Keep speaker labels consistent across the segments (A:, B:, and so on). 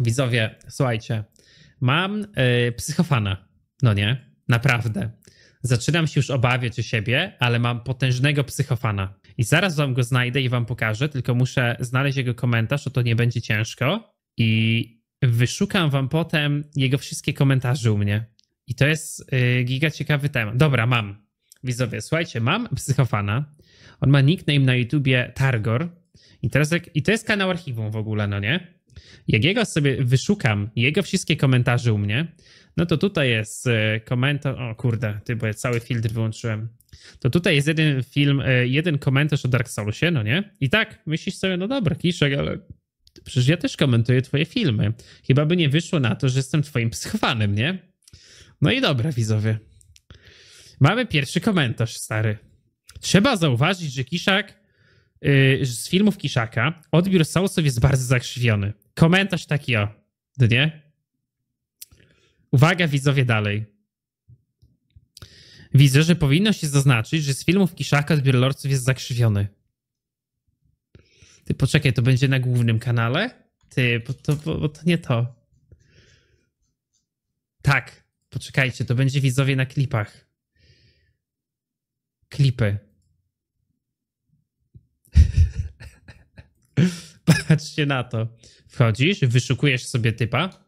A: Widzowie, słuchajcie, mam yy, psychofana, no nie? Naprawdę. Zaczynam się już obawiać o siebie, ale mam potężnego psychofana. I zaraz wam go znajdę i wam pokażę, tylko muszę znaleźć jego komentarz, o to nie będzie ciężko. I wyszukam wam potem jego wszystkie komentarze u mnie. I to jest yy, giga ciekawy temat. Dobra, mam. Widzowie, słuchajcie, mam psychofana. On ma nickname na YouTubie Targor. I, teraz, i to jest kanał archiwum w ogóle, no nie? Jak jego sobie wyszukam, jego wszystkie komentarze u mnie, no to tutaj jest e, komentarz, o kurde, ty, bo ja cały filtr wyłączyłem. To tutaj jest jeden film, e, jeden komentarz o Dark Soulsie, no nie? I tak, myślisz sobie, no dobra, Kiszek, ale przecież ja też komentuję twoje filmy. Chyba by nie wyszło na to, że jestem twoim psychowanym, nie? No i dobra, widzowie. Mamy pierwszy komentarz, stary. Trzeba zauważyć, że Kiszak, yy, z filmów Kiszaka, odbiór Soulsów jest bardzo zakrzywiony komentarz taki o, no nie? Uwaga widzowie dalej. Widzę, że powinno się zaznaczyć, że z filmów Kiszaka zbiorlorców jest zakrzywiony. Ty poczekaj, to będzie na głównym kanale? Ty, bo to, bo, bo to nie to. Tak, poczekajcie, to będzie widzowie na klipach. Klipy. Patrzcie na to. Podchodzisz, wyszukujesz sobie typa.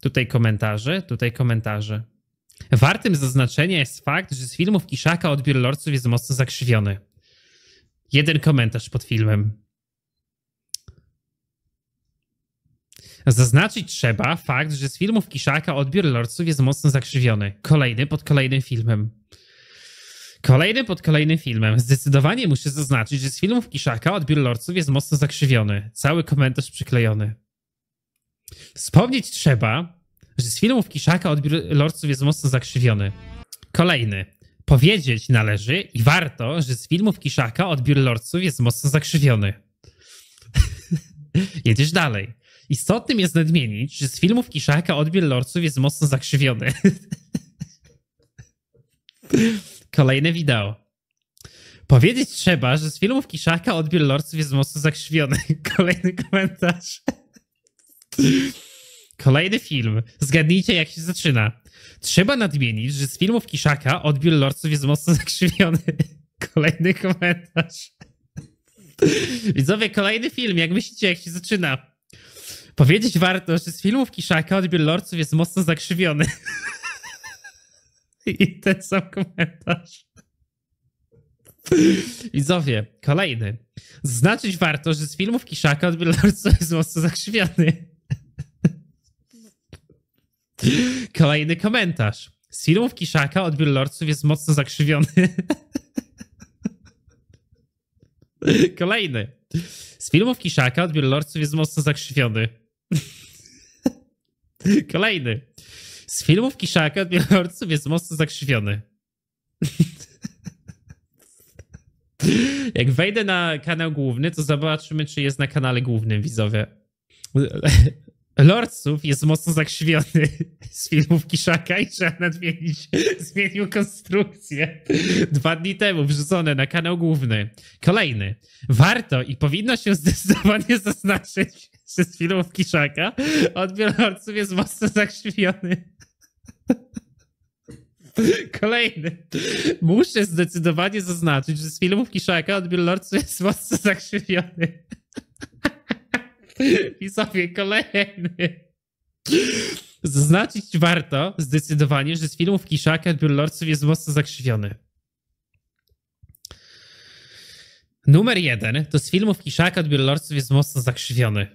A: Tutaj komentarze, tutaj komentarze. Wartym zaznaczenia jest fakt, że z filmów Kiszaka odbiór lorców jest mocno zakrzywiony. Jeden komentarz pod filmem. Zaznaczyć trzeba fakt, że z filmów Kiszaka odbiór lorców jest mocno zakrzywiony. Kolejny pod kolejnym filmem. Kolejny pod kolejnym filmem. Zdecydowanie muszę zaznaczyć, że z filmów Kiszaka odbiór lorców jest mocno zakrzywiony. Cały komentarz przyklejony. Wspomnieć trzeba, że z filmów Kiszaka odbiór lorców jest mocno zakrzywiony. Kolejny. Powiedzieć należy i warto, że z filmów Kiszaka odbiór lorców jest mocno zakrzywiony. Jedziesz dalej. Istotnym jest nadmienić, że z filmów Kiszaka odbiór lorców jest mocno zakrzywiony. Kolejne wideo. Powiedzieć trzeba, że z filmów Kiszaka odbiór lordów jest mocno zakrzywiony. Kolejny komentarz. Kolejny film. Zgadnijcie, jak się zaczyna. Trzeba nadmienić, że z filmów Kiszaka odbiór lordów jest mocno zakrzywiony. Kolejny komentarz. Widzowie, kolejny film. Jak myślicie, jak się zaczyna? Powiedzieć warto, że z filmów Kiszaka odbiór lordów jest mocno zakrzywiony. I ten sam komentarz. Widzowie, kolejny. Znaczyć warto, że z filmów Kiszaka odbiorca jest mocno zakrzywiony. Kolejny komentarz. Z filmów Kiszaka odbiór lordców jest mocno zakrzywiony. Kolejny. Z filmów Kiszaka odbiór lordców jest mocno zakrzywiony. Kolejny. Z filmów Kiszaka odbiorców jest mocno zakrzywiony. Jak wejdę na kanał główny, to zobaczymy, czy jest na kanale głównym widzowie lordców jest mocno zakrzywiony z filmów Kiszaka i trzeba nadmienić, zmienił konstrukcję dwa dni temu, wrzucone na kanał główny. Kolejny. Warto i powinno się zdecydowanie zaznaczyć, że z filmów Kiszaka odbiór lordców jest mocno zakrzywiony. Kolejny. Muszę zdecydowanie zaznaczyć, że z filmów Kiszaka odbiór lordców jest mocno zakrzywiony. I sobie kolejny. Zaznaczyć warto zdecydowanie, że z filmów Kiszaka odbiór Lordców jest mocno zakrzywiony. Numer jeden to z filmów Kiszaka odbiór Lordców jest mocno zakrzywiony.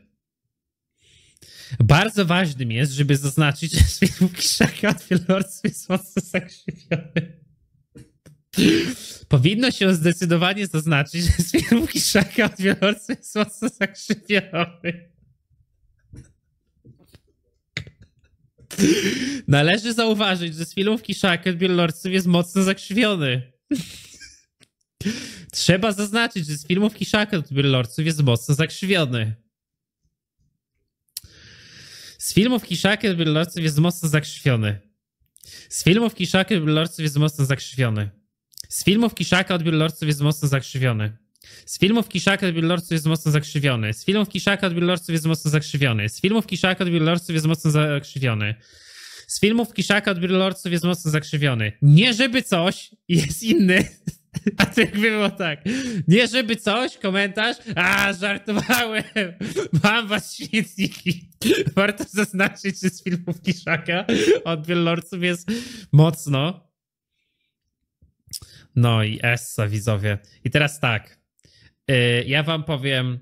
A: Bardzo ważnym jest, żeby zaznaczyć, że z filmów Kiszaka odbiór Lordców jest mocno zakrzywiony. Powinno się zdecydowanie zaznaczyć, że z firmówki od wielorcy jest mocno zakrzywiony. Należy zauważyć, że z filmówki od Bielorców jest mocno zakrzywiony. Trzeba zaznaczyć, że z filmówki od Bielorców jest mocno zakrzywiony. Z filmów Kiszakier Bielorców jest mocno zakrzywiony. Z filmów Kiszakier Bielorców jest mocno zakrzywiony. Z filmów Kiszaka odbiór lordców jest mocno zakrzywiony. Z filmów Kiszaka odbiór lordców jest mocno zakrzywiony. Z filmów Kiszaka odbiór lordców jest mocno zakrzywiony. Z filmów Kiszaka odbiór lordców jest mocno zakrzywiony. Z filmów Kiszaka odbiór lordców jest mocno zakrzywiony. Nie żeby coś, jest inny. A to jakby było tak. Nie żeby coś, komentarz. A, żartowałem. Mam was świetniki. Warto zaznaczyć, że z filmów Kiszaka odbiór lordców jest mocno no i Essa, widzowie. I teraz tak. Yy, ja wam powiem,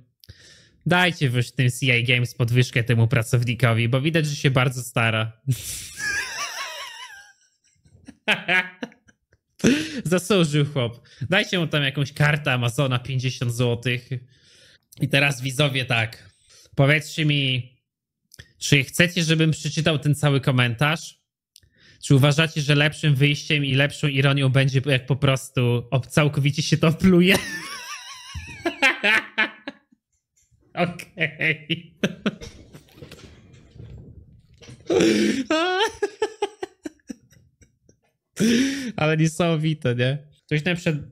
A: dajcie już tym CI Games podwyżkę temu pracownikowi, bo widać, że się bardzo stara. Zasłużył chłop. Dajcie mu tam jakąś kartę Amazona 50 zł. I teraz widzowie tak. Powiedzcie mi, czy chcecie, żebym przeczytał ten cały komentarz? Czy uważacie, że lepszym wyjściem i lepszą ironią będzie, jak po prostu całkowicie się to pluje? Okej. Ale niesamowite, nie? Ktoś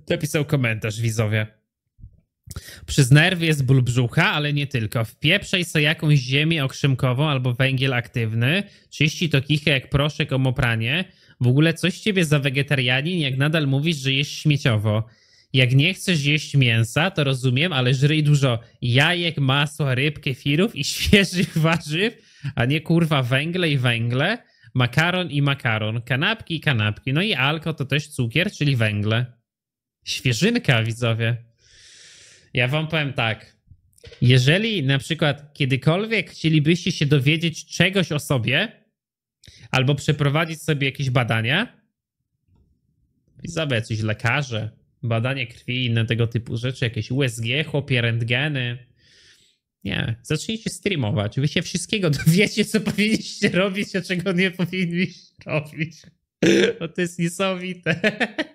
A: napisał komentarz, widzowie. Przez nerw jest ból brzucha, ale nie tylko. Wpieprzaj co jakąś ziemię okrzymkową albo węgiel aktywny. Czyści to kichę jak proszek o mopranie. W ogóle coś ciebie za wegetarianin, jak nadal mówisz, że jesz śmieciowo. Jak nie chcesz jeść mięsa, to rozumiem, ale żryj dużo jajek, masła, ryb, kefirów i świeżych warzyw, a nie kurwa węgle i węgle, makaron i makaron, kanapki i kanapki, no i alko to też cukier, czyli węgle. Świeżynka, widzowie. Ja wam powiem tak. Jeżeli na przykład kiedykolwiek chcielibyście się dowiedzieć czegoś o sobie, albo przeprowadzić sobie jakieś badania, Zabe, lekarze, badanie krwi i inne tego typu rzeczy, jakieś USG, chłopie, rentgeny. Nie, zacznijcie streamować. Wy się wszystkiego dowiecie, co powinniście robić, a czego nie powinniście robić. Bo to jest niesamowite.